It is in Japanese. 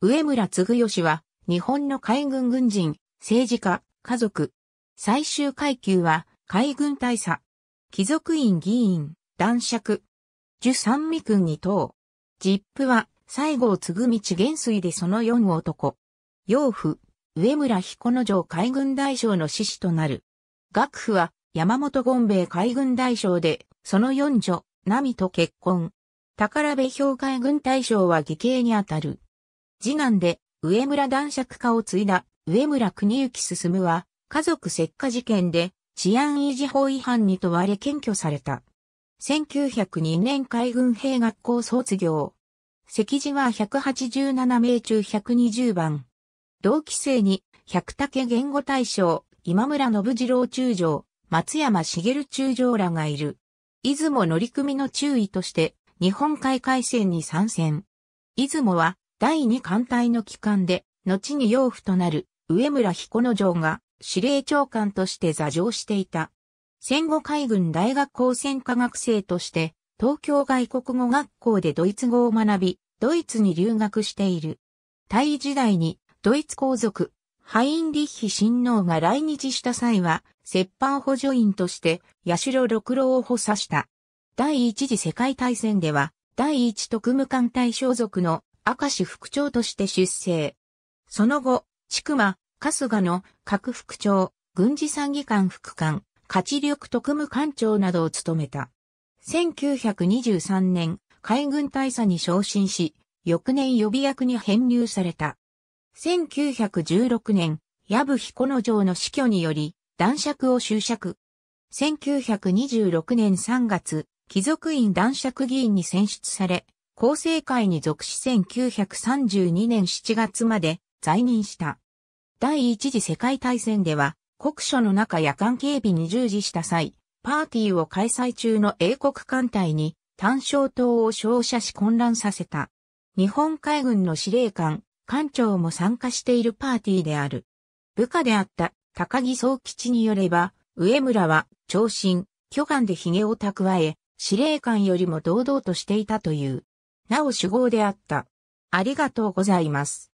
上村嗣義は、日本の海軍軍人、政治家、家族。最終階級は、海軍大佐。貴族院議員、男爵。樹三味君に等。実父は、西郷嗣道元帥でその四男。養父、上村彦之丞海軍大将の志士となる。学府は、山本権兵衛海軍大将で、その四女、奈美と結婚。宝部兵海軍大将は義兄にあたる。次男で上村男爵家を継いだ上村国行進は家族石化事件で治安維持法違反に問われ検挙された。1902年海軍兵学校卒業。席次は187名中120番。同期生に百武言語大将、今村信次郎中将、松山茂中将らがいる。出雲乗組の注意として日本海海戦に参戦。出雲は第二艦隊の機関で、後に養父となる上村彦之丞が司令長官として座上していた。戦後海軍大学高専科学生として、東京外国語学校でドイツ語を学び、ドイツに留学している。大時代にドイツ皇族、ハインリッヒ親王が来日した際は、折半補助員として、八代六郎を補佐した。第一次世界大戦では、第一特務艦隊所属の明石副長として出征。その後、千曲、春日の各副長、軍事参議官副官、勝力特務官長などを務めた。1923年、海軍大佐に昇進し、翌年予備役に編入された。1916年、矢部彦之城の死去により、男爵を就爵。1926年3月、貴族院男爵議員に選出され、厚生会に属し1932年7月まで在任した。第一次世界大戦では、国書の中夜間警備に従事した際、パーティーを開催中の英国艦隊に単焦灯を照射し混乱させた。日本海軍の司令官、艦長も参加しているパーティーである。部下であった高木総吉によれば、上村は長身、巨漢で髭を蓄え、司令官よりも堂々としていたという。なお主語であった。ありがとうございます。